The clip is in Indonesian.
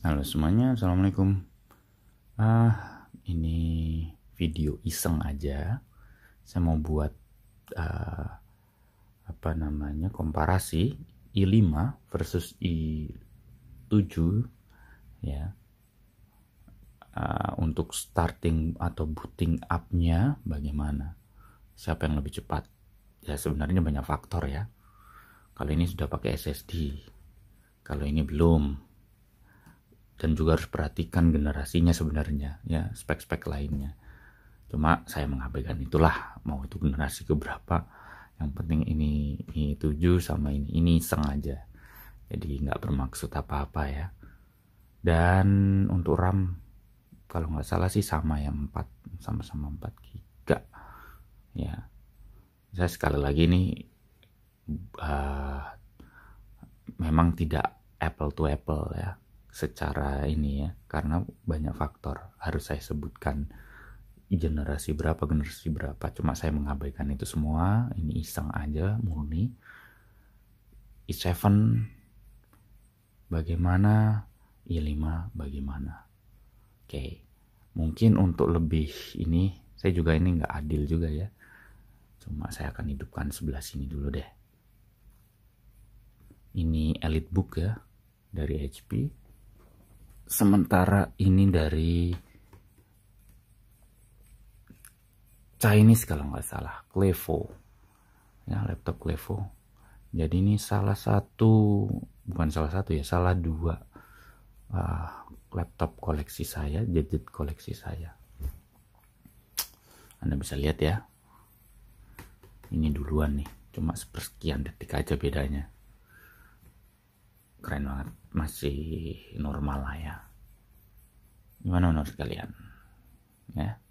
Halo semuanya, assalamualaikum. Ah, ini video iseng aja. Saya mau buat uh, apa namanya komparasi i5 versus i7 ya. Uh, untuk starting atau booting up-nya bagaimana? Siapa yang lebih cepat? Ya sebenarnya banyak faktor ya. Kalau ini sudah pakai SSD, kalau ini belum dan juga harus perhatikan generasinya sebenarnya ya spek-spek lainnya cuma saya mengabaikan itulah mau itu generasi keberapa yang penting ini ini tujuh sama ini ini sengaja jadi nggak bermaksud apa-apa ya dan untuk RAM kalau nggak salah sih sama yang 4 sama-sama 4 giga ya saya sekali lagi ini uh, eh, memang tidak apple to apple ya secara ini ya karena banyak faktor harus saya sebutkan generasi berapa generasi berapa cuma saya mengabaikan itu semua ini iseng aja murni i7 bagaimana i5 bagaimana oke okay. mungkin untuk lebih ini saya juga ini nggak adil juga ya cuma saya akan hidupkan sebelah sini dulu deh ini elite book ya dari HP sementara ini dari Chinese kalau nggak salah, Clevo. Ya, laptop Clevo. Jadi ini salah satu, bukan salah satu ya, salah dua uh, laptop koleksi saya, gadget koleksi saya. Anda bisa lihat ya. Ini duluan nih, cuma sepersekian detik aja bedanya keren banget masih normal lah ya gimana menurut kalian ya